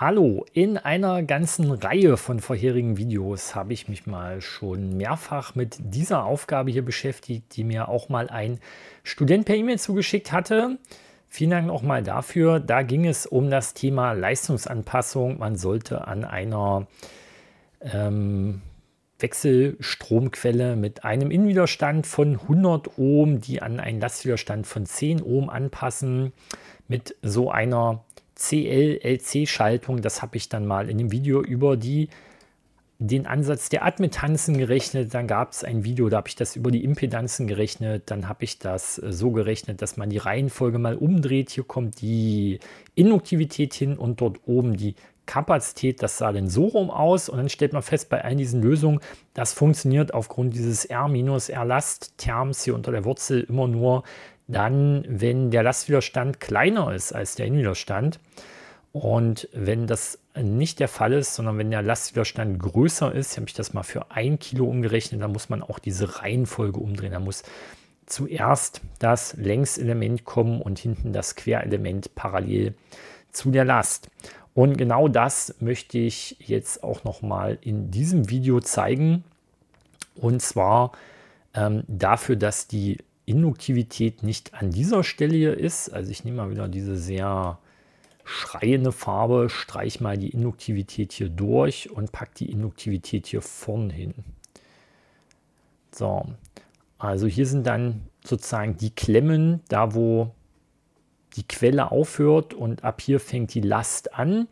Hallo, in einer ganzen Reihe von vorherigen Videos habe ich mich mal schon mehrfach mit dieser Aufgabe hier beschäftigt, die mir auch mal ein Student per E-Mail zugeschickt hatte. Vielen Dank auch mal dafür. Da ging es um das Thema Leistungsanpassung. Man sollte an einer ähm, Wechselstromquelle mit einem Innenwiderstand von 100 Ohm, die an einen Lastwiderstand von 10 Ohm anpassen, mit so einer CLLC-Schaltung. Das habe ich dann mal in dem Video über die, den Ansatz der Admittanzen gerechnet. Dann gab es ein Video, da habe ich das über die Impedanzen gerechnet. Dann habe ich das äh, so gerechnet, dass man die Reihenfolge mal umdreht. Hier kommt die Induktivität hin und dort oben die Kapazität, das sah dann so rum aus und dann stellt man fest, bei all diesen Lösungen, das funktioniert aufgrund dieses R-R-Last-Terms hier unter der Wurzel immer nur dann, wenn der Lastwiderstand kleiner ist als der Innenwiderstand. Und wenn das nicht der Fall ist, sondern wenn der Lastwiderstand größer ist, habe ich das mal für ein Kilo umgerechnet, dann muss man auch diese Reihenfolge umdrehen. Da muss zuerst das Längselement kommen und hinten das Querelement parallel zu der Last. Und genau das möchte ich jetzt auch nochmal in diesem Video zeigen. Und zwar ähm, dafür, dass die Induktivität nicht an dieser Stelle hier ist. Also ich nehme mal wieder diese sehr schreiende Farbe, streich mal die Induktivität hier durch und pack die Induktivität hier vorn hin. So, also hier sind dann sozusagen die Klemmen, da wo die Quelle aufhört und ab hier fängt die Last an.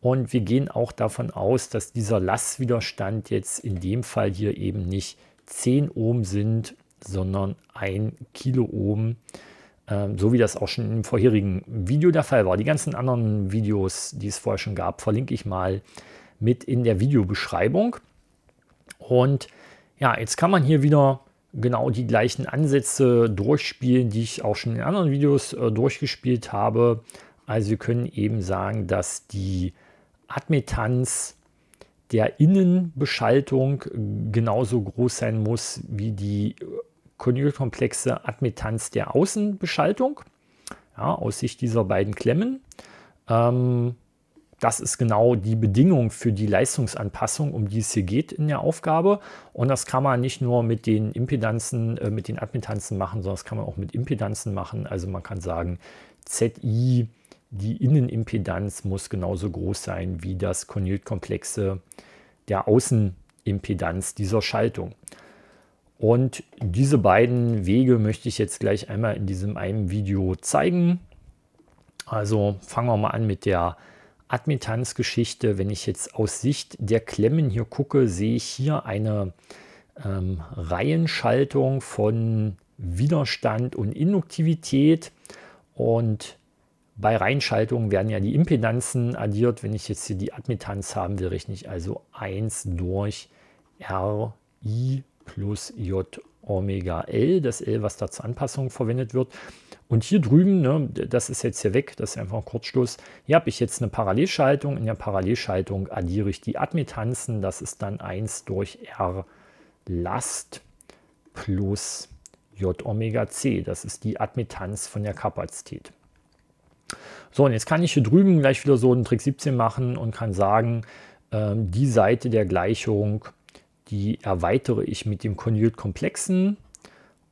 Und wir gehen auch davon aus, dass dieser Lastwiderstand jetzt in dem Fall hier eben nicht 10 Ohm sind, sondern ein Kiloohm, ähm, so wie das auch schon im vorherigen Video der Fall war. Die ganzen anderen Videos, die es vorher schon gab, verlinke ich mal mit in der Videobeschreibung. Und ja, jetzt kann man hier wieder genau die gleichen Ansätze durchspielen, die ich auch schon in anderen Videos äh, durchgespielt habe. Also wir können eben sagen, dass die Admittanz der Innenbeschaltung genauso groß sein muss wie die äh, konjunkturkomplexe Admittanz der Außenbeschaltung ja, aus Sicht dieser beiden Klemmen. Ähm, das ist genau die Bedingung für die Leistungsanpassung, um die es hier geht in der Aufgabe. Und das kann man nicht nur mit den Impedanzen, äh, mit den Admittanzen machen, sondern das kann man auch mit Impedanzen machen. Also man kann sagen, ZI, die Innenimpedanz muss genauso groß sein wie das Konjugkomplexe der Außenimpedanz dieser Schaltung. Und diese beiden Wege möchte ich jetzt gleich einmal in diesem einen Video zeigen. Also fangen wir mal an mit der Admittanzgeschichte. Wenn ich jetzt aus Sicht der Klemmen hier gucke, sehe ich hier eine ähm, Reihenschaltung von Widerstand und Induktivität. Und bei Reihenschaltung werden ja die Impedanzen addiert. Wenn ich jetzt hier die Admittanz haben will, rechne ich also 1 durch R i plus J Omega L, das L, was da zur Anpassung verwendet wird. Und hier drüben, ne, das ist jetzt hier weg, das ist einfach ein Kurzschluss. Hier habe ich jetzt eine Parallelschaltung. In der Parallelschaltung addiere ich die Admittanzen. Das ist dann 1 durch R Last plus J Omega C. Das ist die Admittanz von der Kapazität. So, und jetzt kann ich hier drüben gleich wieder so einen Trick 17 machen und kann sagen, äh, die Seite der Gleichung die erweitere ich mit dem Konjunktkomplexen,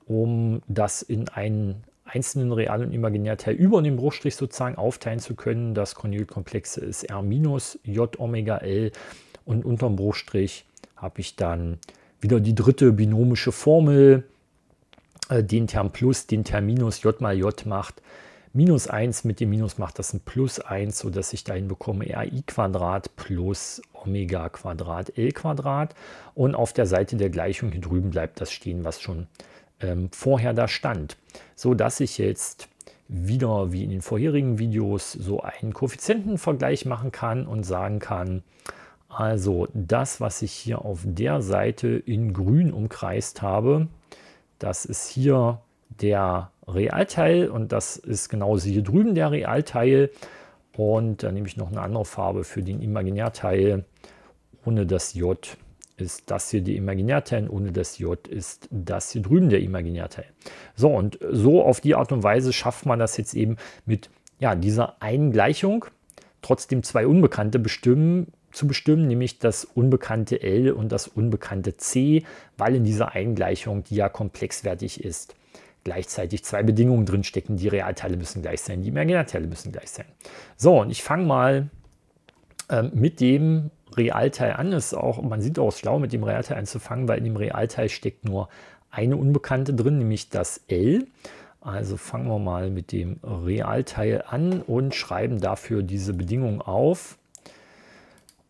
um das in einen einzelnen realen und imaginären Teil über dem Bruchstrich sozusagen aufteilen zu können. Das Konjunktkomplexe ist R minus J Omega L und unterm Bruchstrich habe ich dann wieder die dritte binomische Formel, äh, den Term plus, den Term minus J mal J macht minus 1 mit dem Minus macht das ein plus 1, sodass ich dahin bekomme ai Quadrat plus Omega Quadrat L Quadrat. Und auf der Seite der Gleichung hier drüben bleibt das stehen, was schon ähm, vorher da stand. So dass ich jetzt wieder wie in den vorherigen Videos so einen Koeffizientenvergleich machen kann und sagen kann, also das, was ich hier auf der Seite in grün umkreist habe, das ist hier der Realteil und das ist genau hier drüben der Realteil. Und dann nehme ich noch eine andere Farbe für den Imaginärteil. Ohne das J ist das hier die Imaginärteil, und ohne das J ist das hier drüben der Imaginärteil. So, und so auf die Art und Weise schafft man das jetzt eben mit ja, dieser einen Gleichung trotzdem zwei Unbekannte bestimmen, zu bestimmen, nämlich das unbekannte L und das unbekannte C, weil in dieser Eingleichung die ja komplexwertig ist gleichzeitig zwei Bedingungen drinstecken. Die Realteile müssen gleich sein, die Imaginärteile müssen gleich sein. So, und ich fange mal ähm, mit dem Realteil an. Ist auch, man sieht auch schlau, mit dem Realteil anzufangen, weil in dem Realteil steckt nur eine Unbekannte drin, nämlich das L. Also fangen wir mal mit dem Realteil an und schreiben dafür diese Bedingung auf.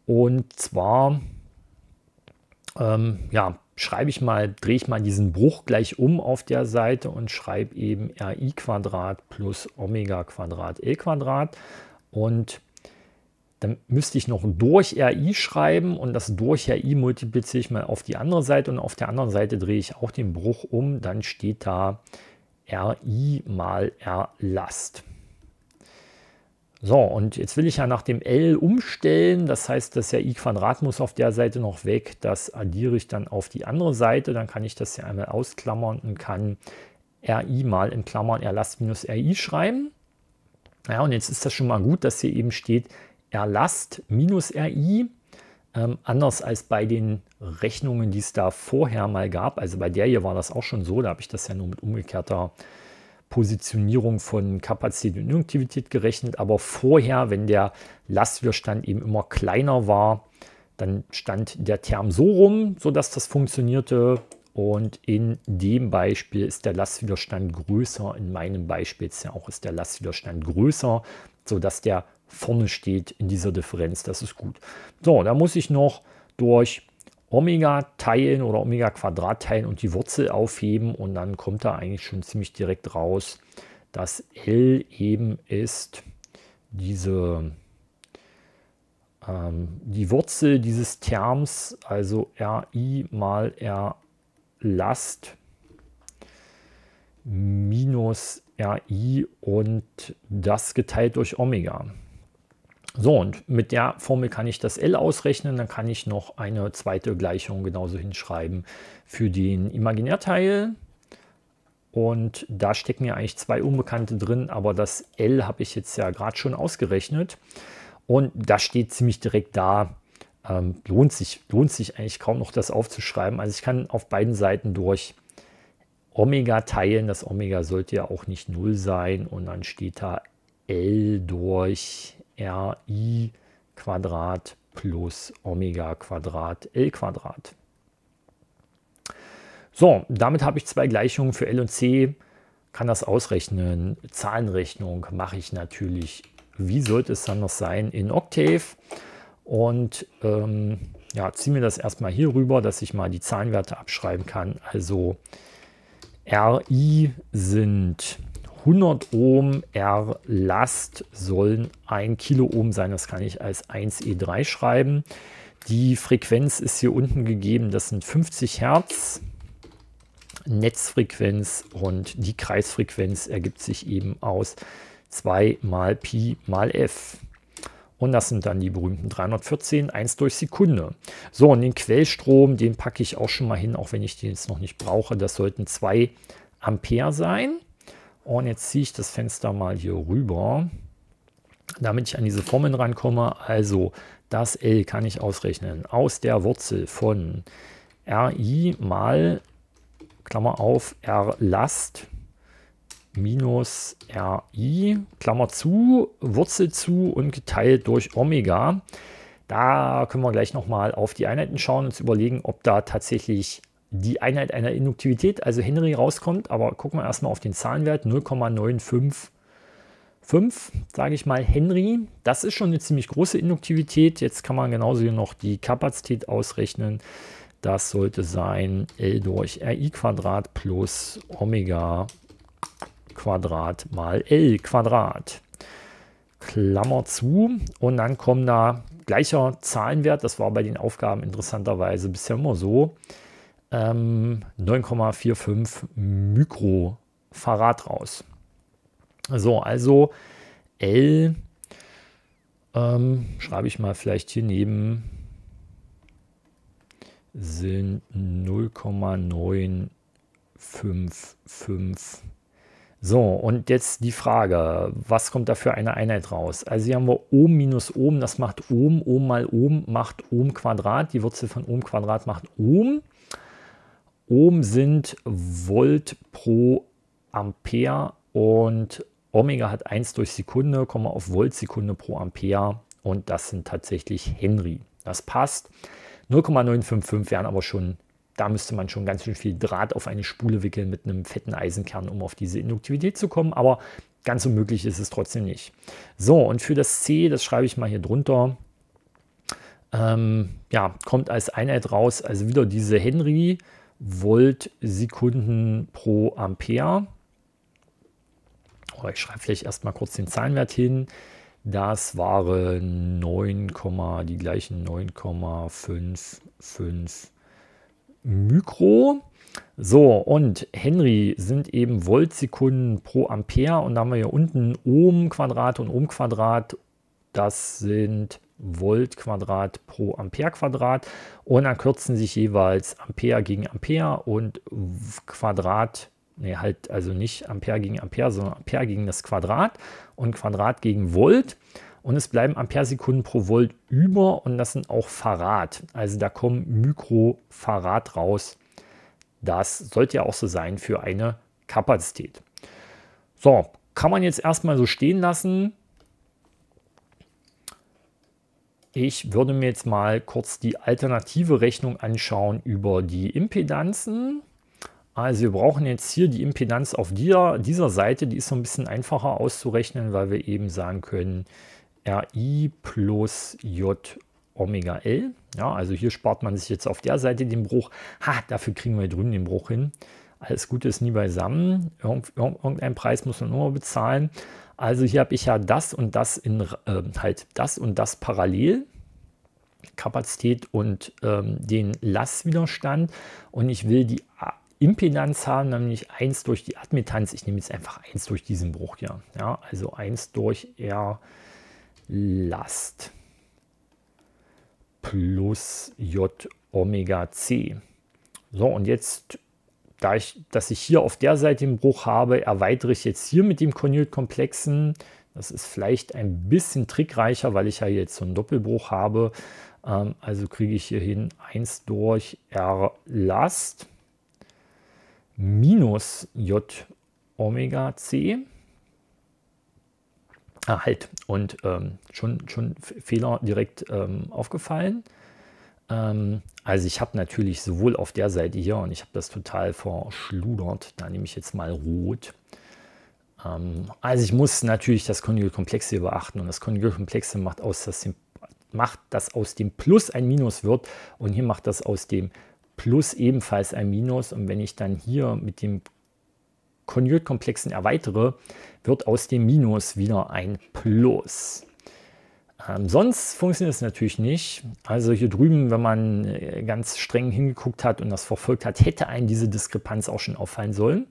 Und zwar ähm, ja, schreibe ich mal, drehe ich mal diesen Bruch gleich um auf der Seite und schreibe eben RI Quadrat plus Omega Quadrat L Quadrat und dann müsste ich noch durch RI schreiben und das durch RI multipliziere ich mal auf die andere Seite und auf der anderen Seite drehe ich auch den Bruch um, dann steht da RI mal R Last. So, und jetzt will ich ja nach dem L umstellen. Das heißt, das ja i-Quadrat muss auf der Seite noch weg. Das addiere ich dann auf die andere Seite. Dann kann ich das ja einmal ausklammern und kann ri mal in Klammern Erlass minus ri schreiben. Ja, und jetzt ist das schon mal gut, dass hier eben steht Erlast minus ri. Ähm, anders als bei den Rechnungen, die es da vorher mal gab. Also bei der hier war das auch schon so. Da habe ich das ja nur mit umgekehrter äh, Positionierung von Kapazität und Induktivität gerechnet. Aber vorher, wenn der Lastwiderstand eben immer kleiner war, dann stand der Term so rum, sodass das funktionierte. Und in dem Beispiel ist der Lastwiderstand größer. In meinem Beispiel ist ja auch ist der Lastwiderstand größer, sodass der vorne steht in dieser Differenz. Das ist gut. So, da muss ich noch durch Omega teilen oder Omega Quadrat teilen und die Wurzel aufheben und dann kommt da eigentlich schon ziemlich direkt raus, dass L eben ist diese ähm, die Wurzel dieses Terms, also RI mal R Last minus RI und das geteilt durch Omega. So, und mit der Formel kann ich das L ausrechnen, dann kann ich noch eine zweite Gleichung genauso hinschreiben für den Imaginärteil. Und da stecken ja eigentlich zwei Unbekannte drin, aber das L habe ich jetzt ja gerade schon ausgerechnet. Und da steht ziemlich direkt da, ähm, lohnt, sich, lohnt sich eigentlich kaum noch das aufzuschreiben. Also ich kann auf beiden Seiten durch Omega teilen. Das Omega sollte ja auch nicht 0 sein. Und dann steht da L durch ri Quadrat plus Omega Quadrat L Quadrat. So, damit habe ich zwei Gleichungen für L und C, kann das ausrechnen. Zahlenrechnung mache ich natürlich, wie sollte es dann noch sein, in Octave. Und ähm, ja, ziehe mir das erstmal hier rüber, dass ich mal die Zahlenwerte abschreiben kann. Also RI sind 100 Ohm R Last sollen 1 Kilo Ohm sein. Das kann ich als 1E3 e schreiben. Die Frequenz ist hier unten gegeben. Das sind 50 Hertz. Netzfrequenz und die Kreisfrequenz ergibt sich eben aus 2 mal Pi mal F. Und das sind dann die berühmten 314, 1 durch Sekunde. So, und den Quellstrom, den packe ich auch schon mal hin, auch wenn ich den jetzt noch nicht brauche. Das sollten 2 Ampere sein. Und jetzt ziehe ich das Fenster mal hier rüber, damit ich an diese Formeln rankomme. Also das L kann ich ausrechnen aus der Wurzel von RI mal, Klammer auf, R Last minus RI, Klammer zu, Wurzel zu und geteilt durch Omega. Da können wir gleich nochmal auf die Einheiten schauen und überlegen, ob da tatsächlich die Einheit einer Induktivität, also Henry, rauskommt. Aber gucken wir erstmal auf den Zahlenwert 0,955, sage ich mal, Henry. Das ist schon eine ziemlich große Induktivität. Jetzt kann man genauso hier noch die Kapazität ausrechnen. Das sollte sein L durch RI Quadrat plus Omega Quadrat mal L Quadrat. Klammer zu. Und dann kommen da gleicher Zahlenwert. Das war bei den Aufgaben interessanterweise bisher immer so ähm, 9,45 Mikrofarad raus. So, also L ähm, schreibe ich mal vielleicht hier neben sind 0,955. So, und jetzt die Frage, was kommt da für eine Einheit raus? Also hier haben wir Ohm minus Ohm, das macht Ohm, Ohm mal Ohm macht Ohm Quadrat, die Wurzel von Ohm Quadrat macht Ohm. Ohm sind Volt pro Ampere und Omega hat 1 durch Sekunde, kommen wir auf Volt Sekunde pro Ampere und das sind tatsächlich Henry. Das passt. 0,955 wären aber schon, da müsste man schon ganz schön viel Draht auf eine Spule wickeln mit einem fetten Eisenkern, um auf diese Induktivität zu kommen, aber ganz unmöglich ist es trotzdem nicht. So, und für das C, das schreibe ich mal hier drunter, ähm, ja, kommt als Einheit raus, also wieder diese Henry, Volt Sekunden pro Ampere. Oder oh, ich schreibe vielleicht erstmal kurz den Zahlenwert hin. Das waren 9, die gleichen 9,55 Mikro. So, und Henry sind eben Voltsekunden pro Ampere. Und da haben wir hier unten Ohm-Quadrat und Ohm-Quadrat. Das sind Volt Quadrat pro Ampere Quadrat und dann kürzen sich jeweils Ampere gegen Ampere und Quadrat, ne, halt also nicht Ampere gegen Ampere, sondern Ampere gegen das Quadrat und Quadrat gegen Volt und es bleiben Ampere Sekunden pro Volt über und das sind auch Farad. Also da kommen Mikrofarad raus. Das sollte ja auch so sein für eine Kapazität. So, kann man jetzt erstmal so stehen lassen. Ich würde mir jetzt mal kurz die alternative Rechnung anschauen über die Impedanzen. Also wir brauchen jetzt hier die Impedanz auf dieser, dieser Seite, die ist so ein bisschen einfacher auszurechnen, weil wir eben sagen können, RI plus J Omega L. Ja, also hier spart man sich jetzt auf der Seite den Bruch. Ha, dafür kriegen wir drüben den Bruch hin. Alles Gute ist nie beisammen. irgendeinen Preis muss man nur bezahlen. Also hier habe ich ja das und das in äh, halt das und das parallel. Kapazität und ähm, den Lastwiderstand und ich will die äh, Impedanz haben, nämlich 1 durch die Admittanz. Ich nehme jetzt einfach 1 durch diesen Bruch hier. Ja, also 1 durch R Last plus J Omega C. So, und jetzt da ich, dass ich hier auf der Seite den Bruch habe, erweitere ich jetzt hier mit dem Konjugitkomplexen. Das ist vielleicht ein bisschen trickreicher, weil ich ja jetzt so einen Doppelbruch habe. Ähm, also kriege ich hier hin 1 durch R Last minus J Omega C. Ah, halt. Und ähm, schon, schon Fehler direkt ähm, aufgefallen. Ähm, also ich habe natürlich sowohl auf der Seite hier, und ich habe das total verschludert, da nehme ich jetzt mal rot. Ähm, also ich muss natürlich das Konjugelkomplexe beachten und das Konjugelkomplexe macht, aus, dass dem, macht, dass aus dem Plus ein Minus wird und hier macht das aus dem Plus ebenfalls ein Minus und wenn ich dann hier mit dem Konjugkomplexen erweitere, wird aus dem Minus wieder ein Plus. Ähm, sonst funktioniert es natürlich nicht. Also hier drüben, wenn man äh, ganz streng hingeguckt hat und das verfolgt hat, hätte einen diese Diskrepanz auch schon auffallen sollen.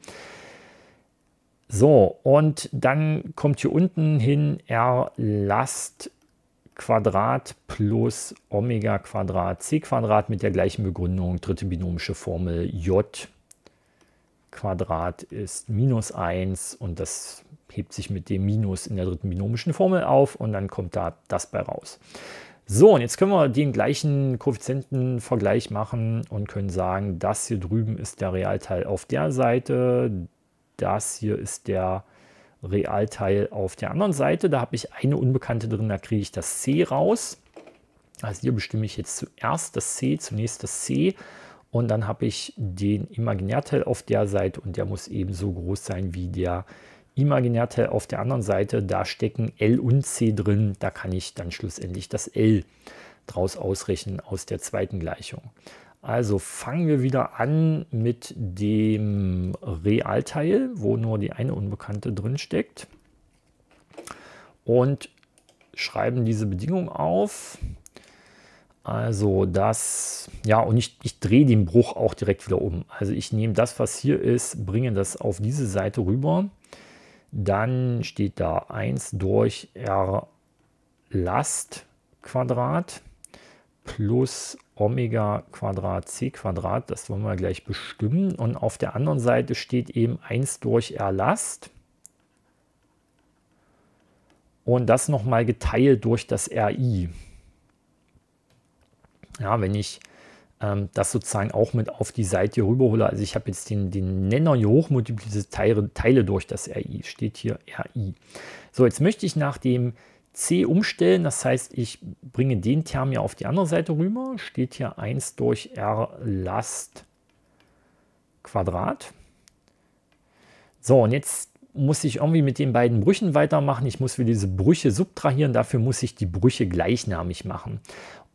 So, und dann kommt hier unten hin R Last Quadrat plus Omega Quadrat C Quadrat mit der gleichen Begründung, dritte binomische Formel J Quadrat ist minus 1 und das hebt sich mit dem Minus in der dritten binomischen Formel auf und dann kommt da das bei raus. So, und jetzt können wir den gleichen Koeffizientenvergleich machen und können sagen, das hier drüben ist der Realteil auf der Seite, das hier ist der Realteil auf der anderen Seite. Da habe ich eine Unbekannte drin, da kriege ich das C raus. Also hier bestimme ich jetzt zuerst das C, zunächst das C und dann habe ich den Imaginärteil auf der Seite und der muss ebenso groß sein wie der Realteil Imaginärteil auf der anderen Seite, da stecken L und C drin, da kann ich dann schlussendlich das L draus ausrechnen aus der zweiten Gleichung. Also fangen wir wieder an mit dem Realteil, wo nur die eine Unbekannte drin steckt und schreiben diese Bedingung auf. Also das, ja, und ich, ich drehe den Bruch auch direkt wieder um. Also ich nehme das, was hier ist, bringe das auf diese Seite rüber dann steht da 1 durch R Last Quadrat plus Omega Quadrat C Quadrat. Das wollen wir gleich bestimmen. Und auf der anderen Seite steht eben 1 durch R Last. Und das nochmal geteilt durch das RI. Ja, wenn ich ähm, das sozusagen auch mit auf die Seite rüberhole. Also ich habe jetzt den, den Nenner hier hochmultipliziert, Teile, Teile durch das RI, steht hier RI. So, jetzt möchte ich nach dem C umstellen, das heißt, ich bringe den Term ja auf die andere Seite rüber, steht hier 1 durch R Last Quadrat. So, und jetzt muss ich irgendwie mit den beiden Brüchen weitermachen. Ich muss für diese Brüche subtrahieren. Dafür muss ich die Brüche gleichnamig machen.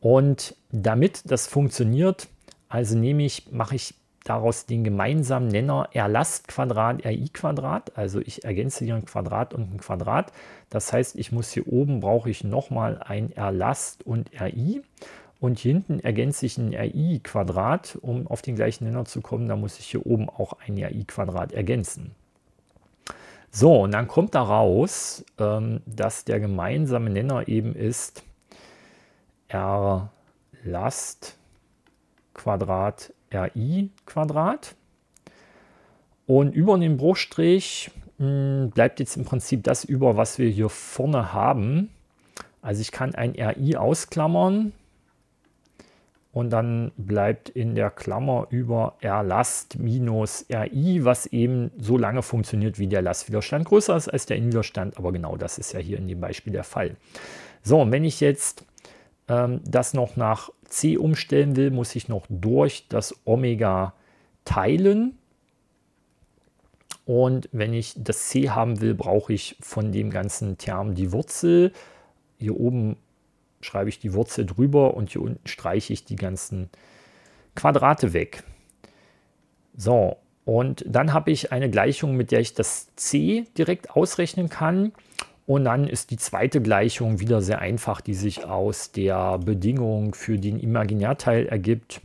Und damit das funktioniert, also nehme ich, mache ich daraus den gemeinsamen Nenner Erlastquadrat, RI-Quadrat. Also ich ergänze hier ein Quadrat und ein Quadrat. Das heißt, ich muss hier oben brauche ich nochmal ein Erlast und RI. Und hier hinten ergänze ich ein RI-Quadrat, um auf den gleichen Nenner zu kommen. Da muss ich hier oben auch ein RI-Quadrat ergänzen. So, und dann kommt daraus, ähm, dass der gemeinsame Nenner eben ist R Last Quadrat RI Quadrat. Und über den Bruchstrich mh, hm, bleibt jetzt im Prinzip das über, was wir hier vorne haben. Also ich kann ein RI ausklammern und dann bleibt in der Klammer über R-Last minus RI, was eben so lange funktioniert, wie der Lastwiderstand größer ist als der Innenwiderstand. Aber genau das ist ja hier in dem Beispiel der Fall. So, und wenn ich jetzt ähm, das noch nach C umstellen will, muss ich noch durch das Omega teilen. Und wenn ich das C haben will, brauche ich von dem ganzen Term die Wurzel. Hier oben schreibe ich die Wurzel drüber und hier unten streiche ich die ganzen Quadrate weg. So, und dann habe ich eine Gleichung, mit der ich das C direkt ausrechnen kann. Und dann ist die zweite Gleichung wieder sehr einfach, die sich aus der Bedingung für den Imaginärteil ergibt.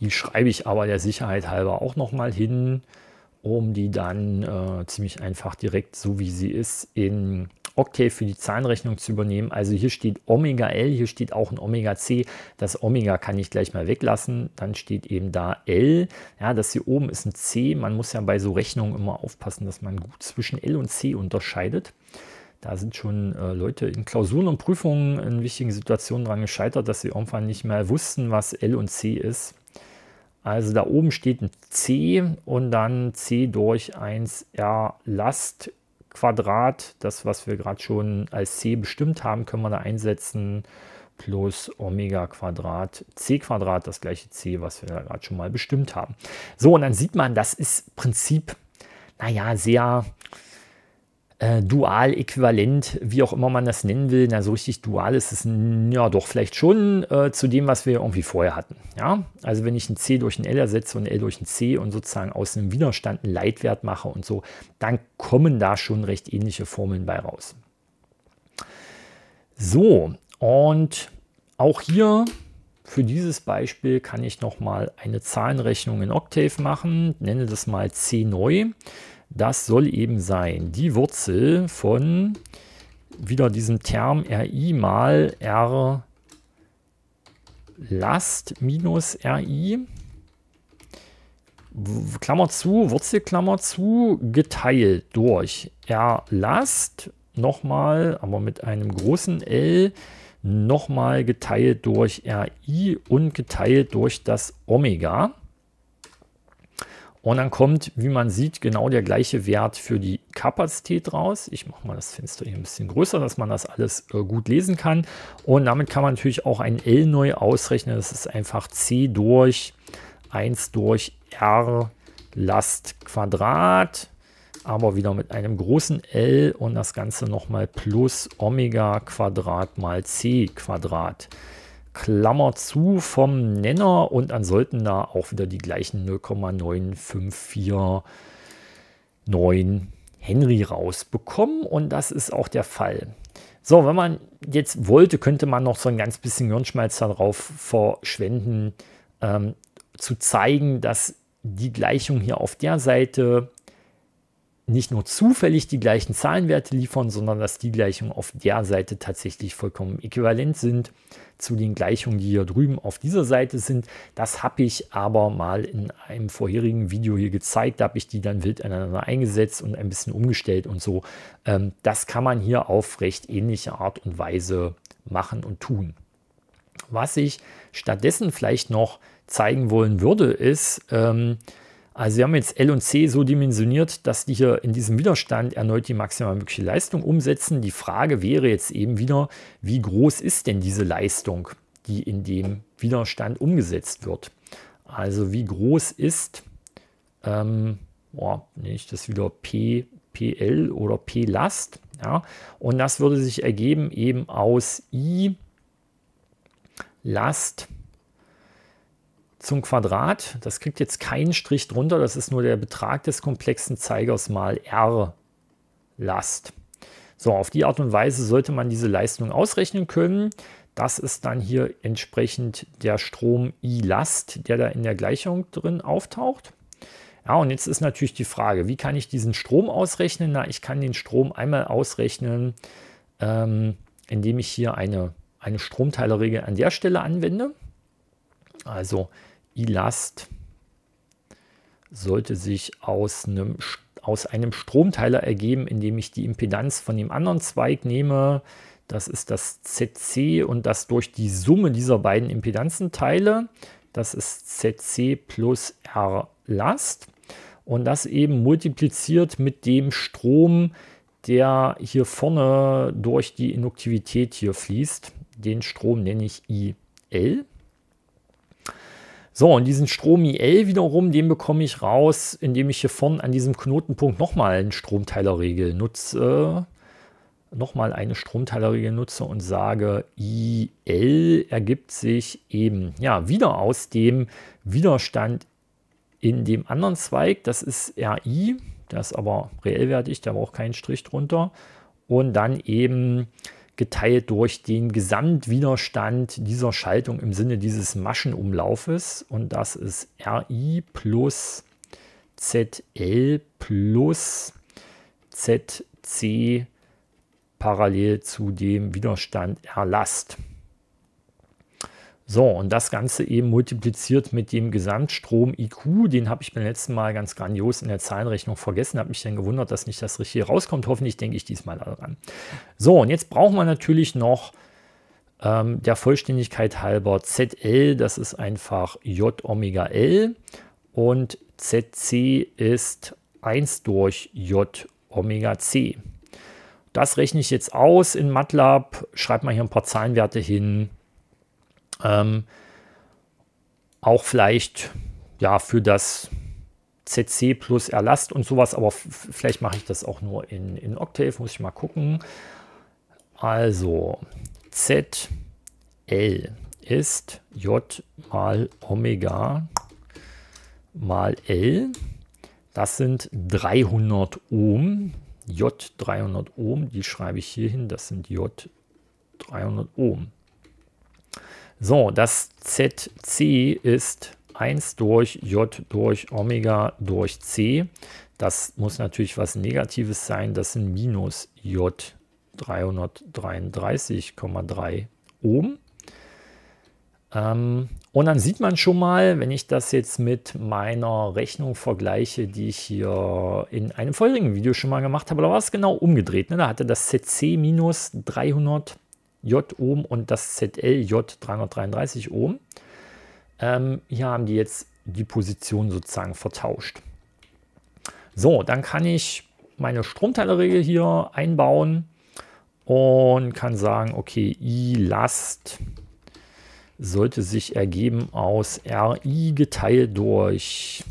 Die schreibe ich aber der Sicherheit halber auch nochmal hin um die dann äh, ziemlich einfach direkt, so wie sie ist, in Octave für die Zahlenrechnung zu übernehmen. Also hier steht Omega L, hier steht auch ein Omega C. Das Omega kann ich gleich mal weglassen. Dann steht eben da L. Ja, das hier oben ist ein C. Man muss ja bei so Rechnungen immer aufpassen, dass man gut zwischen L und C unterscheidet. Da sind schon äh, Leute in Klausuren und Prüfungen in wichtigen Situationen dran gescheitert, dass sie irgendwann nicht mehr wussten, was L und C ist. Also da oben steht ein C und dann C durch 1R Last Quadrat. Das, was wir gerade schon als C bestimmt haben, können wir da einsetzen. Plus Omega Quadrat C Quadrat, das gleiche C, was wir da gerade schon mal bestimmt haben. So, und dann sieht man, das ist Prinzip, naja, sehr äh, dual äquivalent, wie auch immer man das nennen will. Na, so richtig dual ist es ja doch vielleicht schon äh, zu dem, was wir irgendwie vorher hatten. Ja, also wenn ich ein C durch ein L ersetze und L durch ein C und sozusagen aus einem Widerstand einen Leitwert mache und so, dann kommen da schon recht ähnliche Formeln bei raus. So, und auch hier für dieses Beispiel kann ich nochmal eine Zahlenrechnung in Octave machen, nenne das mal C neu. Das soll eben sein die Wurzel von wieder diesem Term RI mal R Last minus RI. Klammer zu, Wurzelklammer zu, geteilt durch R Last nochmal, aber mit einem großen L nochmal geteilt durch RI und geteilt durch das Omega. Und dann kommt, wie man sieht, genau der gleiche Wert für die Kapazität raus. Ich mache mal das Fenster hier ein bisschen größer, dass man das alles äh, gut lesen kann. Und damit kann man natürlich auch ein L neu ausrechnen. Das ist einfach C durch 1 durch R Last Quadrat. Aber wieder mit einem großen L und das Ganze nochmal plus Omega Quadrat mal C Quadrat. Klammer zu vom Nenner und dann sollten da auch wieder die gleichen 0,9549 Henry rausbekommen und das ist auch der Fall. So, wenn man jetzt wollte, könnte man noch so ein ganz bisschen Hirnschmalz darauf verschwenden, ähm, zu zeigen, dass die Gleichung hier auf der Seite nicht nur zufällig die gleichen Zahlenwerte liefern, sondern dass die Gleichungen auf der Seite tatsächlich vollkommen äquivalent sind zu den Gleichungen, die hier drüben auf dieser Seite sind. Das habe ich aber mal in einem vorherigen Video hier gezeigt. Da habe ich die dann wild aneinander eingesetzt und ein bisschen umgestellt und so. Ähm, das kann man hier auf recht ähnliche Art und Weise machen und tun. Was ich stattdessen vielleicht noch zeigen wollen würde, ist, ähm, also wir haben jetzt L und C so dimensioniert, dass die hier in diesem Widerstand erneut die maximal mögliche Leistung umsetzen. Die Frage wäre jetzt eben wieder, wie groß ist denn diese Leistung, die in dem Widerstand umgesetzt wird? Also wie groß ist, ähm, boah, nenne ich das wieder P, PL oder P-Last? Ja? Und das würde sich ergeben eben aus I last Last zum Quadrat. Das kriegt jetzt keinen Strich drunter, das ist nur der Betrag des komplexen Zeigers mal R Last. So, auf die Art und Weise sollte man diese Leistung ausrechnen können. Das ist dann hier entsprechend der Strom I Last, der da in der Gleichung drin auftaucht. Ja, und jetzt ist natürlich die Frage, wie kann ich diesen Strom ausrechnen? Na, ich kann den Strom einmal ausrechnen, ähm, indem ich hier eine, eine Stromteilerregel an der Stelle anwende. Also last sollte sich aus einem, aus einem Stromteiler ergeben, indem ich die Impedanz von dem anderen Zweig nehme. Das ist das ZC und das durch die Summe dieser beiden Impedanzen teile. Das ist ZC plus R Last. Und das eben multipliziert mit dem Strom, der hier vorne durch die Induktivität hier fließt. Den Strom nenne ich IL. So, und diesen Strom IL wiederum, den bekomme ich raus, indem ich hier vorne an diesem Knotenpunkt nochmal eine Stromteilerregel nutze. Nochmal eine Stromteilerregel nutze und sage, IL ergibt sich eben ja wieder aus dem Widerstand in dem anderen Zweig. Das ist RI, das ist aber reellwertig, da braucht keinen Strich drunter. Und dann eben geteilt durch den Gesamtwiderstand dieser Schaltung im Sinne dieses Maschenumlaufes. Und das ist RI plus ZL plus ZC parallel zu dem Widerstand Erlast. So, und das Ganze eben multipliziert mit dem Gesamtstrom IQ, den habe ich beim letzten Mal ganz grandios in der Zahlenrechnung vergessen, habe mich dann gewundert, dass nicht das Richtige rauskommt. Hoffentlich denke ich diesmal daran. So, und jetzt brauchen wir natürlich noch ähm, der Vollständigkeit halber ZL, das ist einfach J Omega L und ZC ist 1 durch J Omega C. Das rechne ich jetzt aus in MATLAB, schreibe mal hier ein paar Zahlenwerte hin, ähm, auch vielleicht ja für das CC plus Erlast und sowas, aber vielleicht mache ich das auch nur in, in Octave, muss ich mal gucken. Also ZL ist J mal Omega mal L. Das sind 300 Ohm. J 300 Ohm, die schreibe ich hier hin, das sind J 300 Ohm. So, das ZC ist 1 durch J durch Omega durch C. Das muss natürlich was Negatives sein. Das sind minus J 333,3 Ohm. Ähm, und dann sieht man schon mal, wenn ich das jetzt mit meiner Rechnung vergleiche, die ich hier in einem vorherigen Video schon mal gemacht habe, da war es genau umgedreht. Ne? Da hatte das CC minus 300. J oben und das ZLJ 333 oben. Ähm, hier haben die jetzt die Position sozusagen vertauscht. So, dann kann ich meine Stromteilerregel hier einbauen und kann sagen, okay, I-Last sollte sich ergeben aus RI geteilt durch,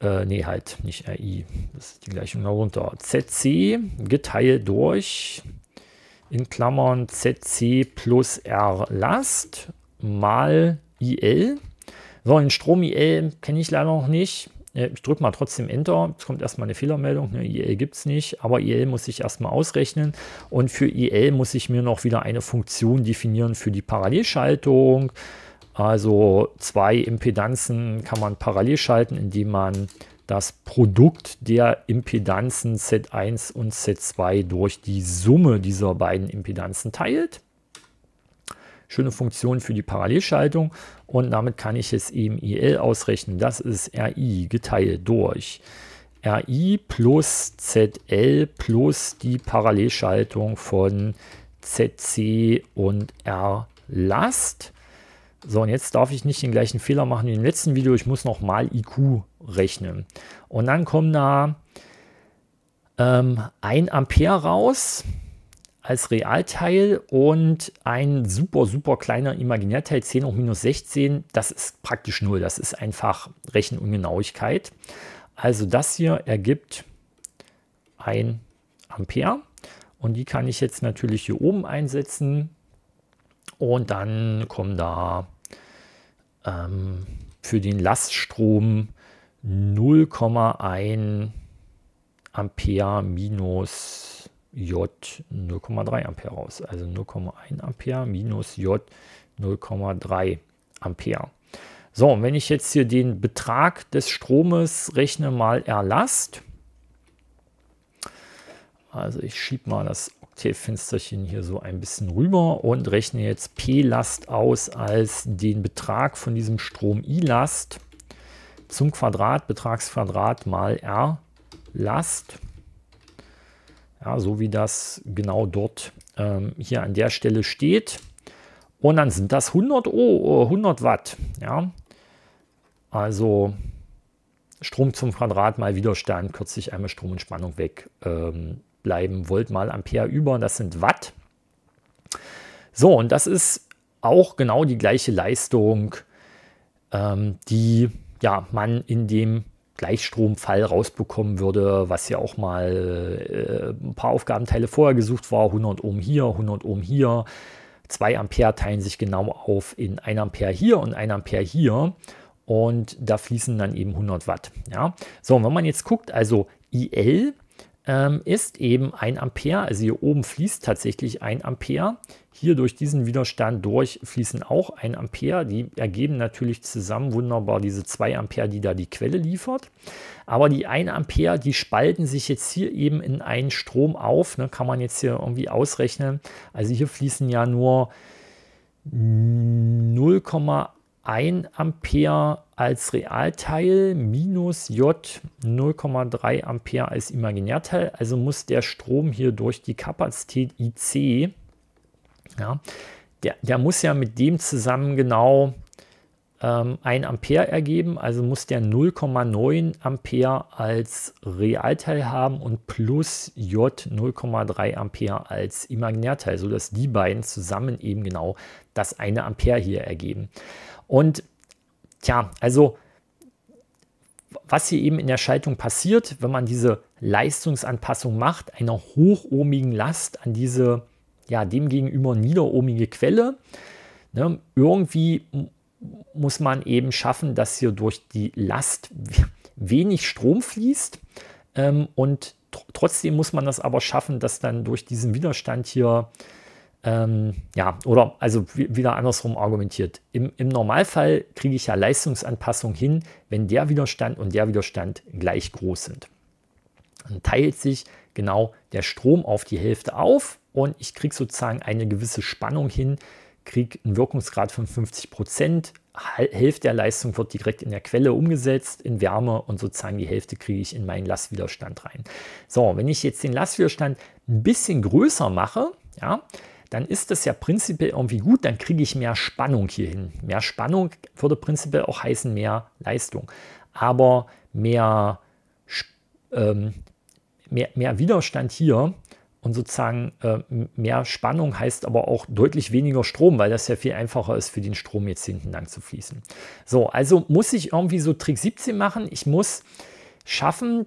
äh, nee, halt, nicht RI, das ist die Gleichung darunter, ZC geteilt durch in Klammern ZC plus R Last mal IL. So, ein Strom IL kenne ich leider noch nicht. Äh, ich drücke mal trotzdem Enter. Es kommt erstmal eine Fehlermeldung. Ne, IL gibt es nicht, aber IL muss ich erstmal ausrechnen. Und für IL muss ich mir noch wieder eine Funktion definieren für die Parallelschaltung. Also zwei Impedanzen kann man parallel schalten, indem man das Produkt der Impedanzen Z1 und Z2 durch die Summe dieser beiden Impedanzen teilt. Schöne Funktion für die Parallelschaltung und damit kann ich es eben IL ausrechnen. Das ist RI geteilt durch RI plus ZL plus die Parallelschaltung von ZC und R Last. So, und jetzt darf ich nicht den gleichen Fehler machen wie im letzten Video. Ich muss nochmal IQ rechnen. Und dann kommen da ähm, ein Ampere raus als Realteil und ein super, super kleiner Imaginärteil 10 hoch minus 16. Das ist praktisch null. Das ist einfach Rechenungenauigkeit. Also das hier ergibt 1 Ampere. Und die kann ich jetzt natürlich hier oben einsetzen. Und dann kommen da ähm, für den Laststrom 0,1 Ampere minus J 0,3 Ampere raus. Also 0,1 Ampere minus J 0,3 Ampere. So, und wenn ich jetzt hier den Betrag des Stromes rechne mal Erlast, also ich schiebe mal das Oktavfensterchen hier so ein bisschen rüber und rechne jetzt P-Last aus als den Betrag von diesem Strom I-Last zum Quadrat, Betragsquadrat mal R Last. Ja, so wie das genau dort ähm, hier an der Stelle steht. Und dann sind das 100, oh, 100 Watt. Ja. Also Strom zum Quadrat mal Widerstand, kürzlich einmal Strom und Spannung weg ähm, bleiben, Volt mal Ampere über, das sind Watt. So, und das ist auch genau die gleiche Leistung, ähm, die ja, man in dem Gleichstromfall rausbekommen würde, was ja auch mal äh, ein paar Aufgabenteile vorher gesucht war, 100 Ohm hier, 100 Ohm hier, 2 Ampere teilen sich genau auf in 1 Ampere hier und 1 Ampere hier und da fließen dann eben 100 Watt. Ja? So, und wenn man jetzt guckt, also IL ähm, ist eben ein Ampere. Also hier oben fließt tatsächlich ein Ampere. Hier durch diesen Widerstand durch fließen auch ein Ampere. Die ergeben natürlich zusammen wunderbar diese 2 Ampere, die da die Quelle liefert. Aber die 1 Ampere, die spalten sich jetzt hier eben in einen Strom auf. Ne, kann man jetzt hier irgendwie ausrechnen. Also hier fließen ja nur 0,1 Ampere als Realteil minus J 0,3 Ampere als Imaginärteil. Also muss der Strom hier durch die Kapazität IC, ja, der, der muss ja mit dem zusammen genau ähm, 1 Ampere ergeben. Also muss der 0,9 Ampere als Realteil haben und plus J 0,3 Ampere als Imaginärteil, sodass die beiden zusammen eben genau das eine Ampere hier ergeben. Und Tja, also was hier eben in der Schaltung passiert, wenn man diese Leistungsanpassung macht, einer hochohmigen Last an diese ja, demgegenüber niederohmige Quelle. Ne, irgendwie muss man eben schaffen, dass hier durch die Last wenig Strom fließt ähm, und tr trotzdem muss man das aber schaffen, dass dann durch diesen Widerstand hier ähm, ja, oder also wieder andersrum argumentiert. Im, im Normalfall kriege ich ja Leistungsanpassung hin, wenn der Widerstand und der Widerstand gleich groß sind. Dann teilt sich genau der Strom auf die Hälfte auf und ich kriege sozusagen eine gewisse Spannung hin, kriege einen Wirkungsgrad von 50 Prozent. Hälfte der Leistung wird direkt in der Quelle umgesetzt in Wärme und sozusagen die Hälfte kriege ich in meinen Lastwiderstand rein. So, wenn ich jetzt den Lastwiderstand ein bisschen größer mache, ja, dann ist das ja prinzipiell irgendwie gut, dann kriege ich mehr Spannung hier hin. Mehr Spannung würde prinzipiell auch heißen mehr Leistung. Aber mehr, ähm, mehr, mehr Widerstand hier und sozusagen äh, mehr Spannung heißt aber auch deutlich weniger Strom, weil das ja viel einfacher ist, für den Strom jetzt hinten lang zu fließen. So, also muss ich irgendwie so Trick 17 machen. Ich muss schaffen,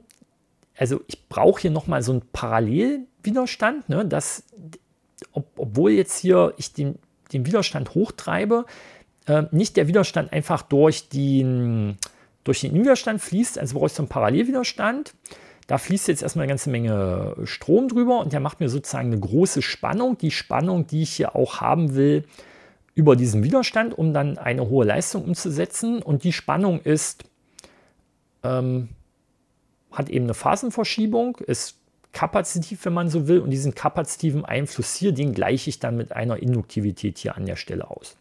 also ich brauche hier nochmal so einen Parallelwiderstand, ne, dass ob, obwohl jetzt hier ich den, den Widerstand hochtreibe, äh, nicht der Widerstand einfach durch den, durch den Innenwiderstand fließt, also brauche ich so einen Parallelwiderstand. Da fließt jetzt erstmal eine ganze Menge Strom drüber und der macht mir sozusagen eine große Spannung, die Spannung, die ich hier auch haben will, über diesen Widerstand, um dann eine hohe Leistung umzusetzen. Und die Spannung ist, ähm, hat eben eine Phasenverschiebung, ist kapazitiv, wenn man so will. Und diesen kapazitiven Einfluss hier, den gleiche ich dann mit einer Induktivität hier an der Stelle aus.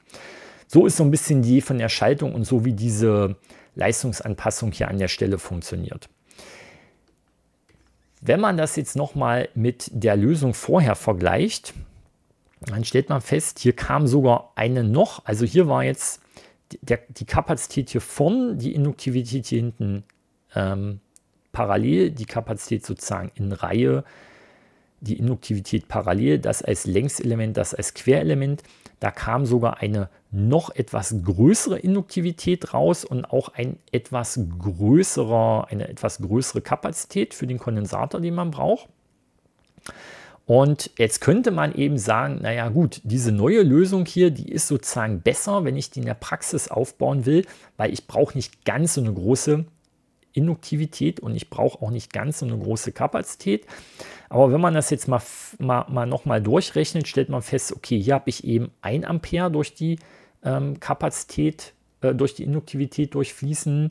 So ist so ein bisschen die von der Schaltung und so wie diese Leistungsanpassung hier an der Stelle funktioniert. Wenn man das jetzt nochmal mit der Lösung vorher vergleicht, dann stellt man fest, hier kam sogar eine noch, also hier war jetzt der, die Kapazität hier vorn, die Induktivität hier hinten ähm, parallel, die Kapazität sozusagen in Reihe, die Induktivität parallel, das als Längselement, das als Querelement. Da kam sogar eine noch etwas größere Induktivität raus und auch ein etwas größerer, eine etwas größere Kapazität für den Kondensator, den man braucht. Und jetzt könnte man eben sagen, naja gut, diese neue Lösung hier, die ist sozusagen besser, wenn ich die in der Praxis aufbauen will, weil ich brauche nicht ganz so eine große Induktivität und ich brauche auch nicht ganz so eine große Kapazität. Aber wenn man das jetzt mal, mal, mal nochmal durchrechnet, stellt man fest, okay, hier habe ich eben 1 Ampere durch die ähm, Kapazität, äh, durch die Induktivität durchfließen.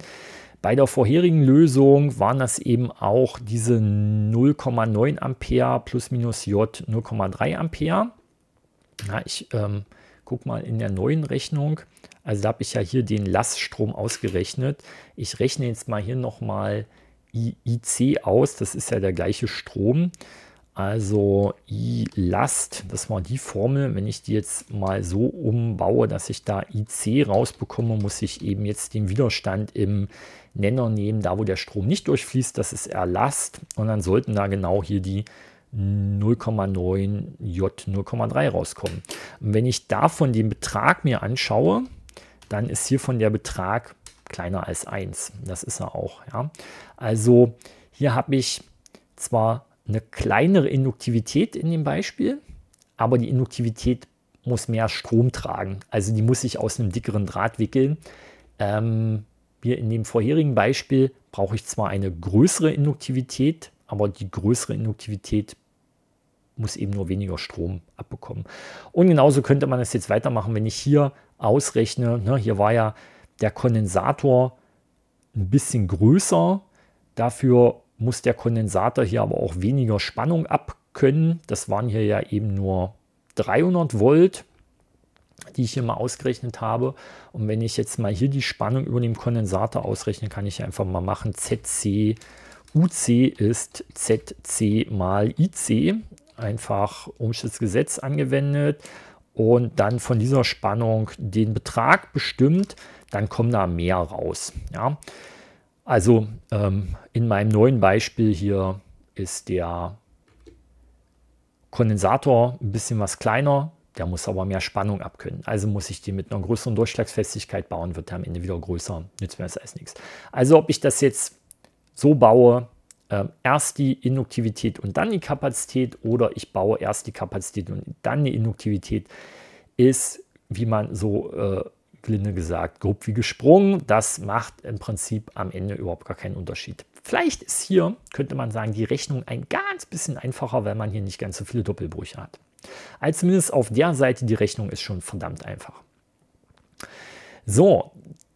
Bei der vorherigen Lösung waren das eben auch diese 0,9 Ampere plus minus J 0,3 Ampere. Ja, ich ähm, guck mal in der neuen Rechnung, also da habe ich ja hier den Laststrom ausgerechnet. Ich rechne jetzt mal hier nochmal IC aus. Das ist ja der gleiche Strom. Also I Last, das war die Formel. Wenn ich die jetzt mal so umbaue, dass ich da IC rausbekomme, muss ich eben jetzt den Widerstand im Nenner nehmen, da wo der Strom nicht durchfließt, das ist R Last. Und dann sollten da genau hier die 0,9 J 0,3 rauskommen. Und wenn ich davon den Betrag mir anschaue, dann ist hiervon der Betrag kleiner als 1. Das ist er auch. Ja. Also hier habe ich zwar eine kleinere Induktivität in dem Beispiel, aber die Induktivität muss mehr Strom tragen. Also die muss ich aus einem dickeren Draht wickeln. Ähm, hier in dem vorherigen Beispiel brauche ich zwar eine größere Induktivität, aber die größere Induktivität muss eben nur weniger Strom abbekommen. Und genauso könnte man das jetzt weitermachen, wenn ich hier ausrechne, ne, hier war ja der Kondensator ein bisschen größer, dafür muss der Kondensator hier aber auch weniger Spannung abkönnen. Das waren hier ja eben nur 300 Volt, die ich hier mal ausgerechnet habe. Und wenn ich jetzt mal hier die Spannung über dem Kondensator ausrechne, kann ich einfach mal machen ZC. UC ist ZC mal IC, einfach Ohmsches Gesetz angewendet und dann von dieser Spannung den Betrag bestimmt, dann kommen da mehr raus. Ja? Also ähm, in meinem neuen Beispiel hier ist der Kondensator ein bisschen was kleiner, der muss aber mehr Spannung abkönnen. Also muss ich den mit einer größeren Durchschlagsfestigkeit bauen, wird er am Ende wieder größer, nützt mir das als nichts. Also ob ich das jetzt so baue, äh, erst die Induktivität und dann die Kapazität oder ich baue erst die Kapazität und dann die Induktivität, ist, wie man so äh, gelinde gesagt, grob wie gesprungen. Das macht im Prinzip am Ende überhaupt gar keinen Unterschied. Vielleicht ist hier, könnte man sagen, die Rechnung ein ganz bisschen einfacher, wenn man hier nicht ganz so viele Doppelbrüche hat. Also zumindest auf der Seite die Rechnung ist schon verdammt einfach. So,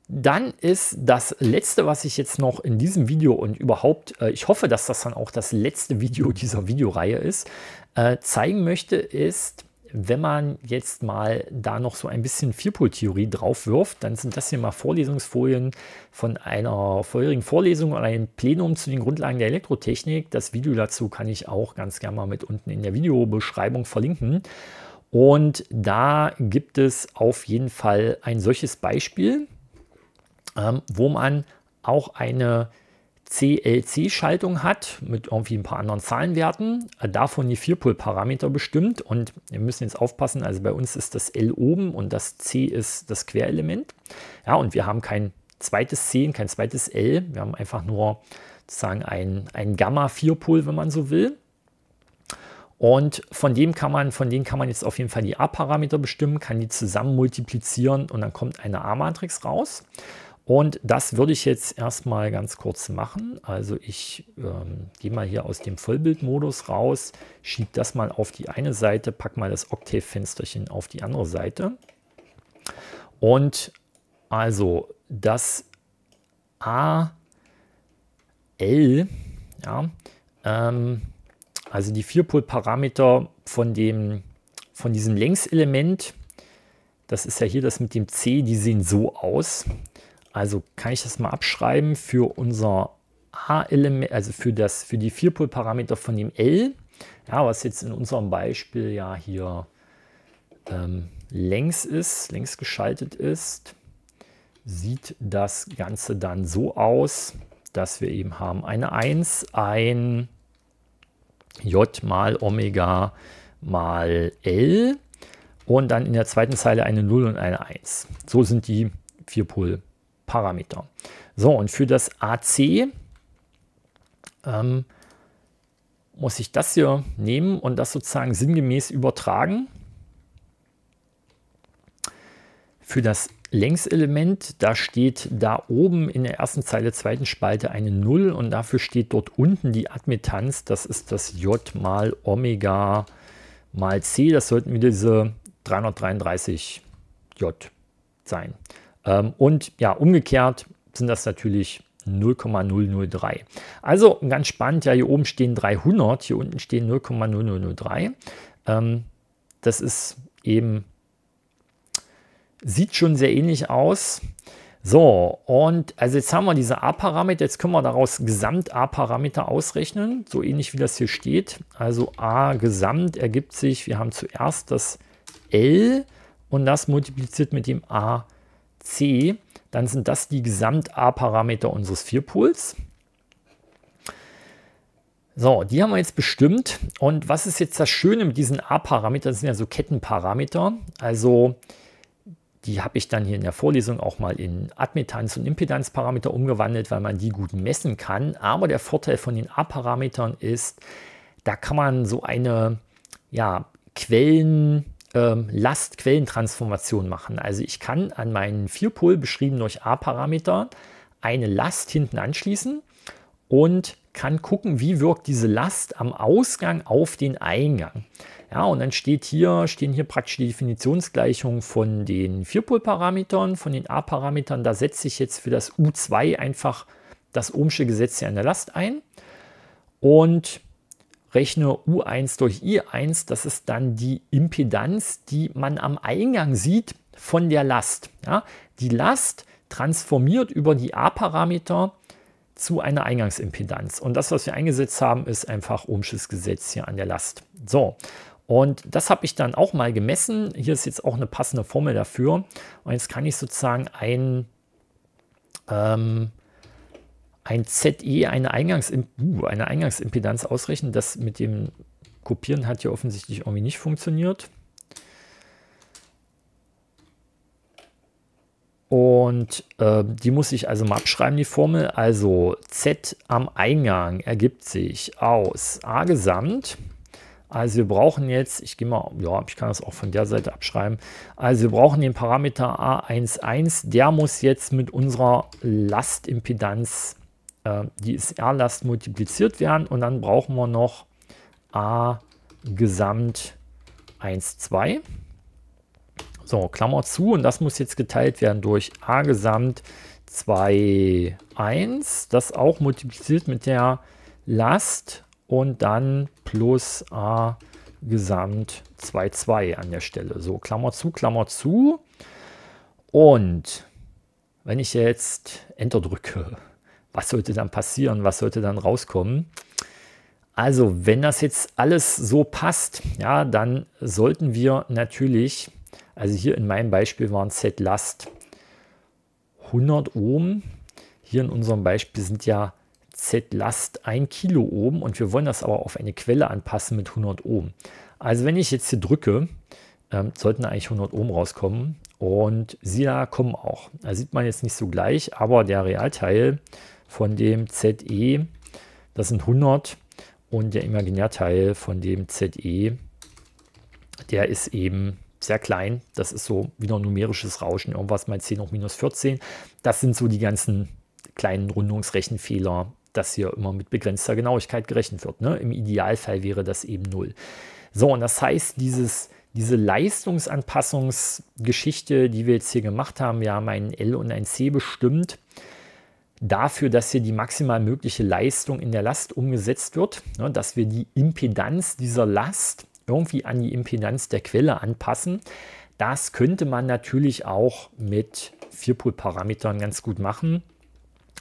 dann ist das letzte, was ich jetzt noch in diesem Video und überhaupt, äh, ich hoffe, dass das dann auch das letzte Video dieser Videoreihe ist, äh, zeigen möchte, ist, wenn man jetzt mal da noch so ein bisschen Vierpol-Theorie drauf wirft, dann sind das hier mal Vorlesungsfolien von einer vorherigen Vorlesung oder einem Plenum zu den Grundlagen der Elektrotechnik. Das Video dazu kann ich auch ganz gerne mal mit unten in der Videobeschreibung verlinken. Und da gibt es auf jeden Fall ein solches Beispiel ähm, wo man auch eine CLC-Schaltung hat mit irgendwie ein paar anderen Zahlenwerten, äh, davon die Vierpol-Parameter bestimmt und wir müssen jetzt aufpassen, also bei uns ist das L oben und das C ist das Querelement. Ja, und wir haben kein zweites C und kein zweites L, wir haben einfach nur sozusagen ein, ein Gamma-Vierpol, wenn man so will. Und von dem kann man, von denen kann man jetzt auf jeden Fall die A-Parameter bestimmen, kann die zusammen multiplizieren und dann kommt eine A-Matrix raus. Und das würde ich jetzt erstmal ganz kurz machen. Also ich ähm, gehe mal hier aus dem Vollbildmodus raus, schiebe das mal auf die eine Seite, packe mal das Octave-Fensterchen auf die andere Seite. Und also das AL, ja, ähm, also die Vierpol-Parameter von, von diesem Längselement, das ist ja hier das mit dem C, die sehen so aus. Also kann ich das mal abschreiben für unser A-Element, also für, das, für die Vierpol-Parameter von dem L, ja, was jetzt in unserem Beispiel ja hier ähm, längs ist, längs geschaltet ist, sieht das Ganze dann so aus, dass wir eben haben eine 1, ein J mal Omega mal L und dann in der zweiten Zeile eine 0 und eine 1. So sind die Vierpol-Parameter. Parameter. So, und für das AC ähm, muss ich das hier nehmen und das sozusagen sinngemäß übertragen. Für das Längselement, da steht da oben in der ersten Zeile, zweiten Spalte eine 0 und dafür steht dort unten die Admittanz, das ist das J mal Omega mal C, das sollten wieder diese 333 J sein. Ähm, und ja, umgekehrt sind das natürlich 0,003. Also ganz spannend, ja, hier oben stehen 300, hier unten stehen 0,0003. Ähm, das ist eben, sieht schon sehr ähnlich aus. So, und also jetzt haben wir diese A-Parameter, jetzt können wir daraus Gesamt-A-Parameter ausrechnen, so ähnlich wie das hier steht. Also A Gesamt ergibt sich, wir haben zuerst das L und das multipliziert mit dem A-Parameter. C, dann sind das die Gesamt-A-Parameter unseres Vierpols. So, die haben wir jetzt bestimmt. Und was ist jetzt das Schöne mit diesen A-Parametern? Das sind ja so Kettenparameter. Also die habe ich dann hier in der Vorlesung auch mal in Admittanz- und Impedanzparameter umgewandelt, weil man die gut messen kann. Aber der Vorteil von den A-Parametern ist, da kann man so eine ja, Quellen- ähm, Last-Quellentransformation machen. Also ich kann an meinen Vierpol beschrieben durch A-Parameter eine Last hinten anschließen und kann gucken, wie wirkt diese Last am Ausgang auf den Eingang. Ja, und dann steht hier, stehen hier praktisch die Definitionsgleichungen von den Vierpol-Parametern, von den A-Parametern. Da setze ich jetzt für das U2 einfach das Ohmsche Gesetz hier an der Last ein. Und rechne U1 durch I1, das ist dann die Impedanz, die man am Eingang sieht von der Last. Ja, die Last transformiert über die A-Parameter zu einer Eingangsimpedanz. Und das, was wir eingesetzt haben, ist einfach Ohmsches Gesetz hier an der Last. So, und das habe ich dann auch mal gemessen. Hier ist jetzt auch eine passende Formel dafür. Und jetzt kann ich sozusagen ein, ähm, ein ZE, eine, Eingangsimp uh, eine Eingangsimpedanz ausrechnen. Das mit dem Kopieren hat ja offensichtlich irgendwie nicht funktioniert. Und äh, die muss ich also mal abschreiben, die Formel. Also Z am Eingang ergibt sich aus A gesamt. Also wir brauchen jetzt, ich gehe mal, ja, ich kann das auch von der Seite abschreiben. Also wir brauchen den Parameter A11, der muss jetzt mit unserer Lastimpedanz äh, die ist R-Last multipliziert werden und dann brauchen wir noch A Gesamt 1, 2. So, Klammer zu und das muss jetzt geteilt werden durch A Gesamt 2, 1, das auch multipliziert mit der Last und dann plus A Gesamt 2, 2 an der Stelle. So, Klammer zu, Klammer zu. Und wenn ich jetzt Enter drücke, was sollte dann passieren, was sollte dann rauskommen. Also, wenn das jetzt alles so passt, ja, dann sollten wir natürlich, also hier in meinem Beispiel waren Z-Last 100 Ohm, hier in unserem Beispiel sind ja Z-Last 1 Kilo Ohm und wir wollen das aber auf eine Quelle anpassen mit 100 Ohm. Also wenn ich jetzt hier drücke, ähm, sollten eigentlich 100 Ohm rauskommen und sie da kommen auch. Da sieht man jetzt nicht so gleich, aber der Realteil von dem ZE, das sind 100 und der Imaginärteil von dem ZE, der ist eben sehr klein. Das ist so wieder numerisches Rauschen, irgendwas mal 10 hoch minus 14. Das sind so die ganzen kleinen Rundungsrechenfehler, dass hier immer mit begrenzter Genauigkeit gerechnet wird. Ne? Im Idealfall wäre das eben 0. So, und das heißt, dieses, diese Leistungsanpassungsgeschichte, die wir jetzt hier gemacht haben, wir haben ein L und ein C bestimmt, dafür, dass hier die maximal mögliche Leistung in der Last umgesetzt wird, ne, dass wir die Impedanz dieser Last irgendwie an die Impedanz der Quelle anpassen. Das könnte man natürlich auch mit Vierpol-Parametern ganz gut machen.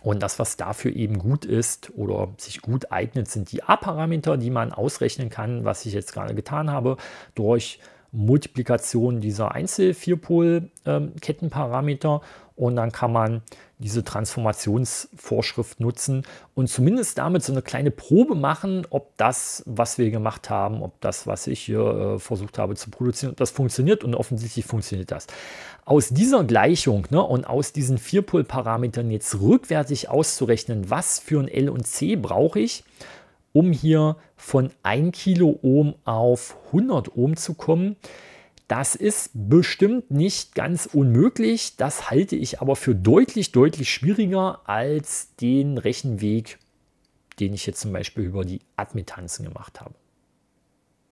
Und das, was dafür eben gut ist oder sich gut eignet, sind die A-Parameter, die man ausrechnen kann, was ich jetzt gerade getan habe, durch Multiplikation dieser Einzel-Vierpol-Kettenparameter. Ähm, und dann kann man diese Transformationsvorschrift nutzen und zumindest damit so eine kleine Probe machen, ob das, was wir gemacht haben, ob das, was ich hier äh, versucht habe zu produzieren, ob das funktioniert. Und offensichtlich funktioniert das. Aus dieser Gleichung ne, und aus diesen vier parametern jetzt rückwärtig auszurechnen, was für ein L und C brauche ich, um hier von 1 Kiloohm auf 100 Ohm zu kommen, das ist bestimmt nicht ganz unmöglich, das halte ich aber für deutlich, deutlich schwieriger als den Rechenweg, den ich jetzt zum Beispiel über die Admittanzen gemacht habe.